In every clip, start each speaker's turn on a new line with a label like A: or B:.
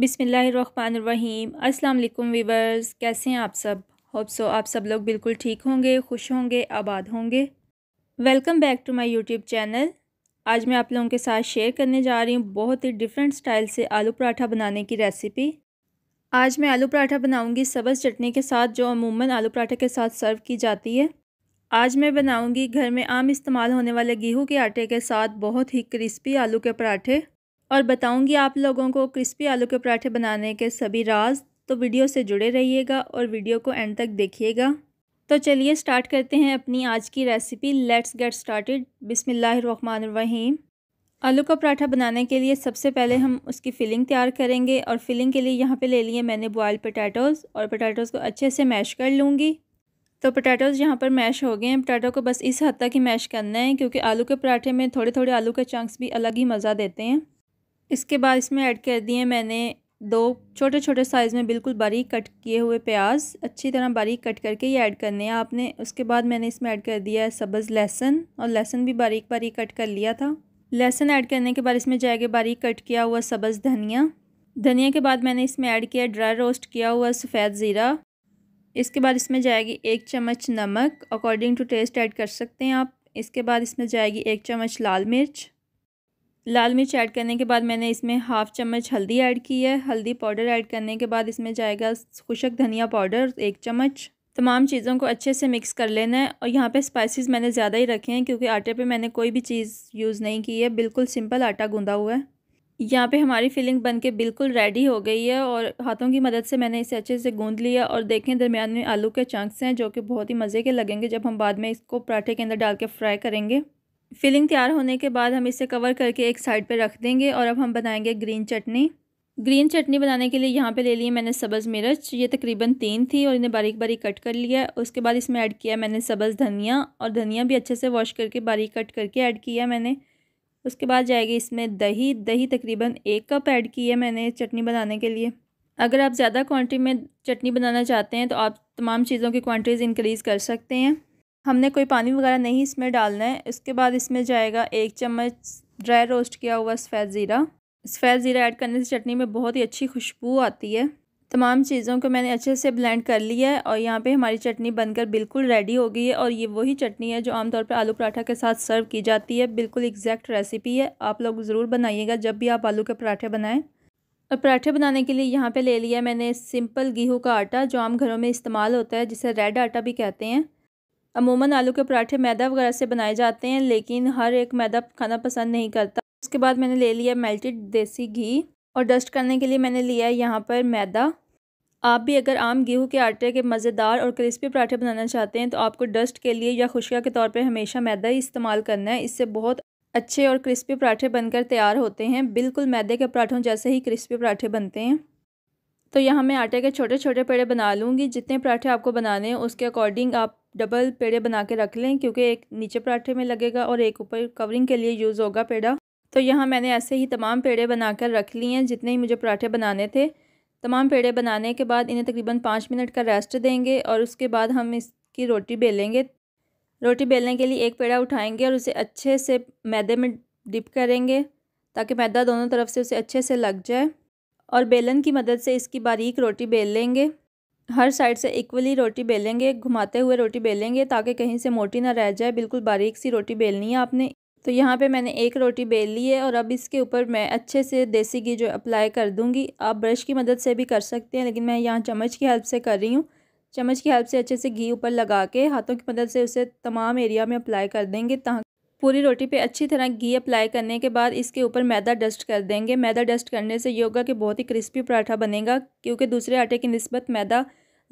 A: बिसमीम अस्सलाम वीवर्स कैसे हैं आप सब होप सो आप सब लोग बिल्कुल ठीक होंगे खुश होंगे आबाद होंगे welcome back to my YouTube channel आज मैं आप लोगों के साथ शेयर करने जा रही हूँ बहुत ही डिफरेंट स्टाइल से आलू पराठा बनाने की रेसिपी आज मैं आलू पराठा बनाऊँगी सब्ज़ चटनी के साथ जो अमूमन आलू पराठा के साथ सर्व की जाती है आज मैं बनाऊँगी घर में आम इस्तेमाल होने वाले गेहूँ के आटे के साथ बहुत ही क्रिस्पी आलू के पराठे और बताऊंगी आप लोगों को क्रिस्पी आलू के पराठे बनाने के सभी राज तो वीडियो से जुड़े रहिएगा और वीडियो को एंड तक देखिएगा तो चलिए स्टार्ट करते हैं अपनी आज की रेसिपी लेट्स गेट स्टार्टेड बिसमीम आलू का पराठा बनाने के लिए सबसे पहले हम उसकी फिलिंग तैयार करेंगे और फिलिंग के लिए यहाँ पे ले लिए मैंने बॉयल पटैटोज़ और पटाटोज़ को अच्छे से मैश कर लूँगी तो पटाटोज़ यहाँ पर मैश हो गए हैं पटाटो को बस इस हद तक ही मैश करना है क्योंकि आलू के पराठे में थोड़े थोड़े आलू के चंक्स भी अलग ही मज़ा देते हैं इसके बाद इसमें ऐड कर दिए मैंने दो छोटे छोटे साइज़ में बिल्कुल बारीक कट किए हुए प्याज अच्छी तरह बारीक कट करके ये ऐड करने हैं आपने उसके बाद मैंने इसमें ऐड कर दिया है सब्ज़ लहसुन और लहसुन भी बारीक बारीक कट कर लिया था लहसुन ऐड करने के बाद इसमें जाएगा बारीक कट किया हुआ सब्ज़ धनिया धनिया के बाद मैंने इसमें ऐड किया ड्राई रोस्ट किया हुआ सफ़ेद ज़ीरा इसके बाद इसमें जाएगी एक चम्मच नमक अकॉर्डिंग टू टेस्ट ऐड कर सकते हैं आप इसके बाद इसमें जाएगी एक चम्मच लाल मिर्च लाल मिर्च ऐड करने के बाद मैंने इसमें हाफ़ चम्मच हल्दी ऐड की है हल्दी पाउडर ऐड करने के बाद इसमें जाएगा खुशक धनिया पाउडर एक चम्मच तमाम चीज़ों को अच्छे से मिक्स कर लेना है और यहाँ पे स्पाइसेस मैंने ज़्यादा ही रखे हैं क्योंकि आटे पे मैंने कोई भी चीज़ यूज़ नहीं की है बिल्कुल सिंपल आटा गूँधा हुआ है यहाँ पे हमारी फिलिंग बन के बिल्कुल रेडी हो गई है और हाथों की मदद से मैंने इसे अच्छे से गूँध लिया और देखें दरमियान में आलू के चंक्स हैं जो कि बहुत ही मज़े के लगेंगे जब हम बाद में इसको पराठे के अंदर डाल के फ्राई करेंगे फिलिंग तैयार होने के बाद हम इसे कवर करके एक साइड पे रख देंगे और अब हम बनाएंगे ग्रीन चटनी ग्रीन चटनी बनाने के लिए यहाँ पे ले ली मैंने सब्ज़ मिर्च ये तकरीबन तीन थी और इन्हें बारीक बारीक कट कर लिया उसके बाद इसमें ऐड किया मैंने सब्ज़ धनिया और धनिया भी अच्छे से वॉश करके बारीक कट करके ऐड किया मैंने उसके बाद जाएगी इसमें दही दही तकरीबन एक कप ऐड की है मैंने चटनी बनाने के लिए अगर आप ज़्यादा क्वान्टिटी में चटनी बनाना चाहते हैं तो आप तमाम चीज़ों की क्वान्टिटीज़ इंक्रीज़ कर सकते हैं हमने कोई पानी वगैरह नहीं इसमें डालना है इसके बाद इसमें जाएगा एक चम्मच ड्राई रोस्ट किया हुआ सफ़ेद ज़ीरा सफ़ेद ज़ीरा ऐड करने से चटनी में बहुत ही अच्छी खुशबू आती है तमाम चीज़ों को मैंने अच्छे से ब्लेंड कर लिया है और यहाँ पे हमारी चटनी बनकर बिल्कुल रेडी हो गई है और ये वही चटनी है जो आमतौर पर आलू पराठा के साथ सर्व की जाती है बिल्कुल एग्जैक्ट रेसिपी है आप लोग ज़रूर बनाइएगा जब भी आप आलू के पराठे बनाएँ और पराठे बनाने के लिए यहाँ पे ले लिया मैंने सिंपल गेहूँ का आटा जो आम घरों में इस्तेमाल होता है जिसे रेड आटा भी कहते हैं अमूमन आलू के पराठे मैदा वगैरह से बनाए जाते हैं लेकिन हर एक मैदा खाना पसंद नहीं करता उसके बाद मैंने ले लिया मेल्टेड देसी घी और डस्ट करने के लिए मैंने लिया है यहाँ पर मैदा आप भी अगर आम गेहूँ के आटे के मज़ेदार और क्रिस्पी पराठे बनाना चाहते हैं तो आपको डस्ट के लिए या खुशिया के तौर पर हमेशा मैदा ही इस्तेमाल करना है इससे बहुत अच्छे और क्रिस्पी पराठे बनकर तैयार होते हैं बिल्कुल मैदे के पराठों जैसे ही क्रिस्पी पराठे बनते हैं तो यहाँ मैं आटे के छोटे छोटे पेड़े बना लूँगी जितने पराठे आपको बनाने हैं उसके अकॉर्डिंग आप डबल पेड़े बना के रख लें क्योंकि एक नीचे पराठे में लगेगा और एक ऊपर कवरिंग के लिए यूज़ होगा पेड़ा तो यहाँ मैंने ऐसे ही तमाम पेड़े बना कर रख लिए हैं जितने ही मुझे पराठे बनाने थे तमाम पेड़े बनाने के बाद इन्हें तकरीबन पाँच मिनट का रेस्ट देंगे और उसके बाद हम इसकी रोटी बेलेंगे रोटी बेलने के लिए एक पेड़ा उठाएँगे और उसे अच्छे से मैदे में डिप करेंगे ताकि मैदा दोनों तरफ से उसे अच्छे से लग जाए और बेलन की मदद से इसकी बारीक रोटी बेल लेंगे हर साइड से इक्वली रोटी बेलेंगे घुमाते हुए रोटी बेलेंगे ताकि कहीं से मोटी ना रह जाए बिल्कुल बारीक सी रोटी बेलनी है आपने तो यहाँ पे मैंने एक रोटी बेल ली है और अब इसके ऊपर मैं अच्छे से देसी घी जो अप्लाई कर दूँगी आप ब्रश की मदद से भी कर सकते हैं लेकिन मैं यहाँ चम्मच की हेल्प से कर रही हूँ चम्मच की हेल्प से अच्छे से घी ऊपर लगा के हाथों की मदद से उसे तमाम एरिया में अप्लाई कर देंगे ताकि पूरी रोटी पे अच्छी तरह घी अप्लाई करने के बाद इसके ऊपर मैदा डस्ट कर देंगे मैदा डस्ट करने से योगा के बहुत ही क्रिस्पी पराठा बनेगा क्योंकि दूसरे आटे की नस्बत मैदा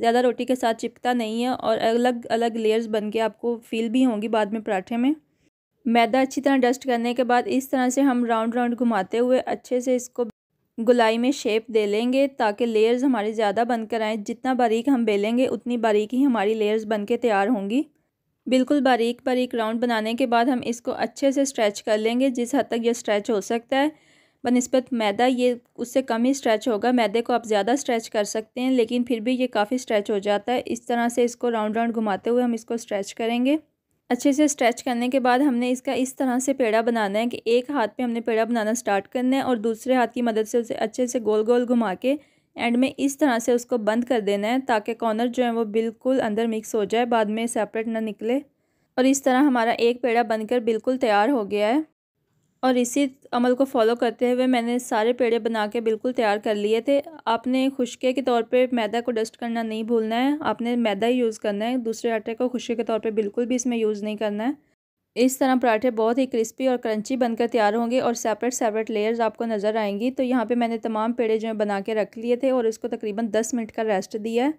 A: ज़्यादा रोटी के साथ चिपकता नहीं है और अलग अलग लेयर्स बन के आपको फील भी होंगी बाद में पराठे में मैदा अच्छी तरह डस्ट करने के बाद इस तरह से हम राउंड राउंड घुमाते हुए अच्छे से इसको गुलाई में शेप दे लेंगे ताकि लेयर्स हमारी ज़्यादा बनकर आएँ जितना बारीक हम बेलेंगे उतनी बारीक ही हमारी लेयर्स बन के तैयार होंगी बिल्कुल बारीक बारीक राउंड बनाने के बाद हम इसको अच्छे से स्ट्रेच कर लेंगे जिस हद तक ये स्ट्रेच हो सकता है बनस्पत मैदा ये उससे कम ही स्ट्रेच होगा मैदे को आप ज़्यादा स्ट्रेच कर सकते हैं लेकिन फिर भी ये काफ़ी स्ट्रेच हो जाता है इस तरह से इसको राउंड राउंड घुमाते हुए हम इसको स्ट्रेच करेंगे अच्छे से स्ट्रेच करने के बाद हमने इसका इस तरह से पेड़ा बनाना है कि एक हाथ पे हमने पेड़ा बनाना स्टार्ट करना है और दूसरे हाथ की मदद से उसे अच्छे से गोल गोल घुमा के एंड में इस तरह से उसको बंद कर देना है ताकि कॉर्नर जो है वो बिल्कुल अंदर मिक्स हो जाए बाद में सेपरेट ना निकले और इस तरह हमारा एक पेड़ा बनकर बिल्कुल तैयार हो गया है और इसी अमल को फॉलो करते हुए मैंने सारे पेड़े बना के बिल्कुल तैयार कर लिए थे आपने खुशके के तौर पे मैदा को डस्ट करना नहीं भूलना है आपने मैदा ही यूज़ करना है दूसरे आटे को खुशके के तौर पे बिल्कुल भी इसमें यूज़ नहीं करना है इस तरह पराठे बहुत ही क्रिस्पी और क्रंची बनकर तैयार होंगे और सेपरेट सेपरेट लेयर्स आपको नज़र आएंगी तो यहाँ पे मैंने तमाम पेड़े जो है बना के रख लिए थे और इसको तकरीबन दस मिनट का रेस्ट दिया है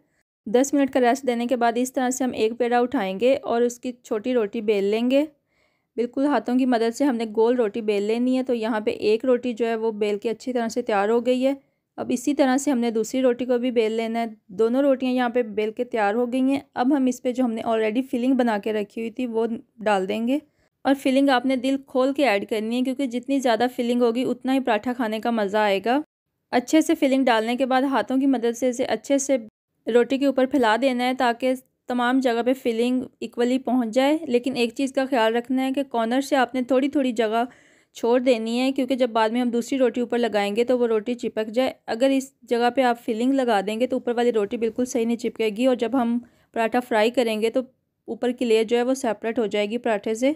A: दस मिनट का रेस्ट देने के बाद इस तरह से हम एक पेड़ा उठाएंगे और उसकी छोटी रोटी बेल लेंगे बिल्कुल हाथों की मदद से हमने गोल रोटी बेल लेनी है तो यहाँ पर एक रोटी जो है वो बेल के अच्छी तरह से तैयार हो गई है अब इसी तरह से हमने दूसरी रोटी को भी बेल लेना है दोनों रोटियां यहाँ पे बेल के तैयार हो गई हैं अब हम इस पर जो हमने ऑलरेडी फिलिंग बना के रखी हुई थी वो डाल देंगे और फिलिंग आपने दिल खोल के ऐड करनी है क्योंकि जितनी ज़्यादा फिलिंग होगी उतना ही पराठा खाने का मज़ा आएगा अच्छे से फिलिंग डालने के बाद हाथों की मदद से इसे अच्छे से रोटी के ऊपर फैला देना है ताकि तमाम जगह पर फिलिंग इक्वली पहुँच जाए लेकिन एक चीज़ का ख्याल रखना है कि कॉर्नर से आपने थोड़ी थोड़ी जगह छोड़ देनी है क्योंकि जब बाद में हम दूसरी रोटी ऊपर लगाएंगे तो वो रोटी चिपक जाए अगर इस जगह पे आप फिलिंग लगा देंगे तो ऊपर वाली रोटी बिल्कुल सही नहीं चिपकेगी और जब हम पराठा फ्राई करेंगे तो ऊपर की लेयर जो है वो सेपरेट हो जाएगी पराठे से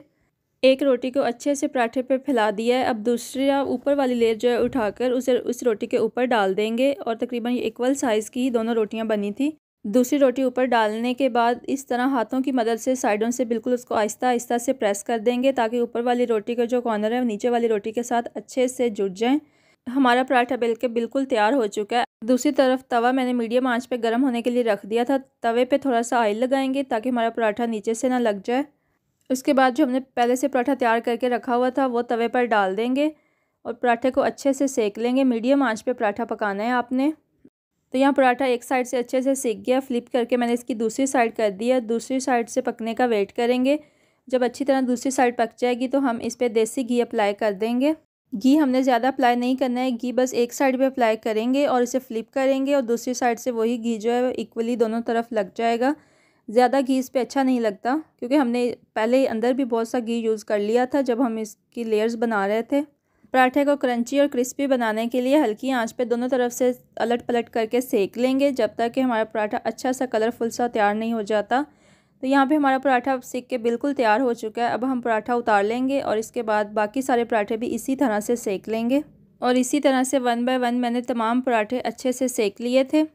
A: एक रोटी को अच्छे से पराठे पर फैला दिया है अब दूसरी ऊपर वाली लेयर जो है उठाकर उसे उस रोटी के ऊपर डाल देंगे और तकरीबन इक्वल साइज़ की दोनों रोटियाँ बनी थी दूसरी रोटी ऊपर डालने के बाद इस तरह हाथों की मदद से साइडों से बिल्कुल उसको आहिस्ता आहिस्ता से प्रेस कर देंगे ताकि ऊपर वाली रोटी का जो कॉर्नर है नीचे वाली रोटी के साथ अच्छे से जुट जाएँ हमारा पराठा बेल के बिल्कुल तैयार हो चुका है दूसरी तरफ तवा मैंने मीडियम आंच पे गर्म होने के लिए रख दिया था तवे पे थोड़ा सा ऑयल लगाएंगे ताकि हमारा पराठा नीचे से ना लग जाए उसके बाद जो हमने पहले से पराठा तैयार करके रखा हुआ था वो तवे पर डाल देंगे और पराठे को अच्छे से सेक लेंगे मीडियम आंच पे पराठा पकाना है आपने तो यहाँ पराठा एक साइड से अच्छे से सीख गया फ्लिप करके मैंने इसकी दूसरी साइड कर दी है दूसरी साइड से पकने का वेट करेंगे जब अच्छी तरह दूसरी साइड पक जाएगी तो हम इस पर देसी घी अप्लाई कर देंगे घी हमने ज़्यादा अप्लाई नहीं करना है घी बस एक साइड पे अप्लाई करेंगे और इसे फ्लिप करेंगे और दूसरी साइड से वही घी जो है इक्वली दोनों तरफ लग जाएगा ज़्यादा घी इस पर अच्छा नहीं लगता क्योंकि हमने पहले अंदर भी बहुत सा घी यूज़ कर लिया था जब हम इसकी लेयर्स बना रहे थे पराठे को क्रंची और क्रिस्पी बनाने के लिए हल्की आंच पे दोनों तरफ से अलट पलट करके सेक लेंगे जब तक कि हमारा पराठा अच्छा सा कलरफुल सा तैयार नहीं हो जाता तो यहाँ पे हमारा पराठा अब सीख के बिल्कुल तैयार हो चुका है अब हम पराठा उतार लेंगे और इसके बाद बाकी सारे पराठे भी इसी तरह से सेक लेंगे और इसी तरह से वन बाय वन मैंने तमाम पराठे अच्छे से सेक लिए थे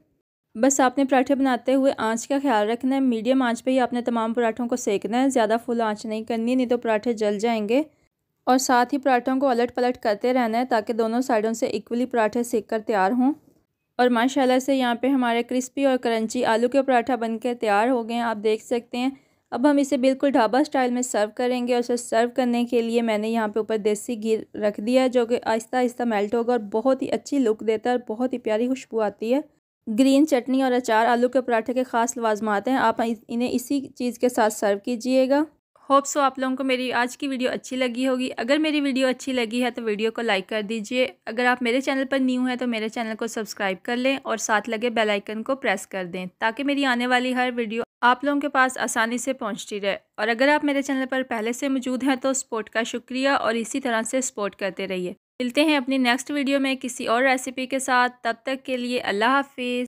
A: बस आपने पराठे बनाते हुए आंच का ख्याल रखना है मीडियम आंच पे ही आपने तमाम पराठों को सेकना है ज़्यादा फुल आंच नहीं करनी नहीं तो पराठे जल जाएंगे और साथ ही पराठों को अलट पलट करते रहना है ताकि दोनों साइडों से इक्वली पराठे सेक कर तैयार हों और माशाल्लाह से यहाँ पे हमारे क्रिस्पी और करंची आलू के पराठा बनकर तैयार हो गए हैं आप देख सकते हैं अब हम इसे बिल्कुल ढाबा स्टाइल में सर्व करेंगे और इसे सर्व करने के लिए मैंने यहाँ पे ऊपर देसी घी रख दिया है जो कि आहिस्ता आहिस्ता मेल्ट होगा और बहुत ही अच्छी लुक देता है और बहुत ही प्यारी खुशबू आती है ग्रीन चटनी और अचार आलू के पराठे के ख़ास लवाजमात हैं आप इन्हें इसी चीज़ के साथ सर्व कीजिएगा होप सो आप लोगों को मेरी आज की वीडियो अच्छी लगी होगी अगर मेरी वीडियो अच्छी लगी है तो वीडियो को लाइक कर दीजिए अगर आप मेरे चैनल पर न्यू हैं तो मेरे चैनल को सब्सक्राइब कर लें और साथ लगे बेल आइकन को प्रेस कर दें ताकि मेरी आने वाली हर वीडियो आप लोगों के पास आसानी से पहुंचती रहे और अगर आप मेरे चैनल पर पहले से मौजूद हैं तो सपोर्ट का शुक्रिया और इसी तरह से सपोर्ट करते रहिए मिलते हैं अपनी नेक्स्ट वीडियो में किसी और रेसिपी के साथ तब तक के लिए अल्लाह हाफिज़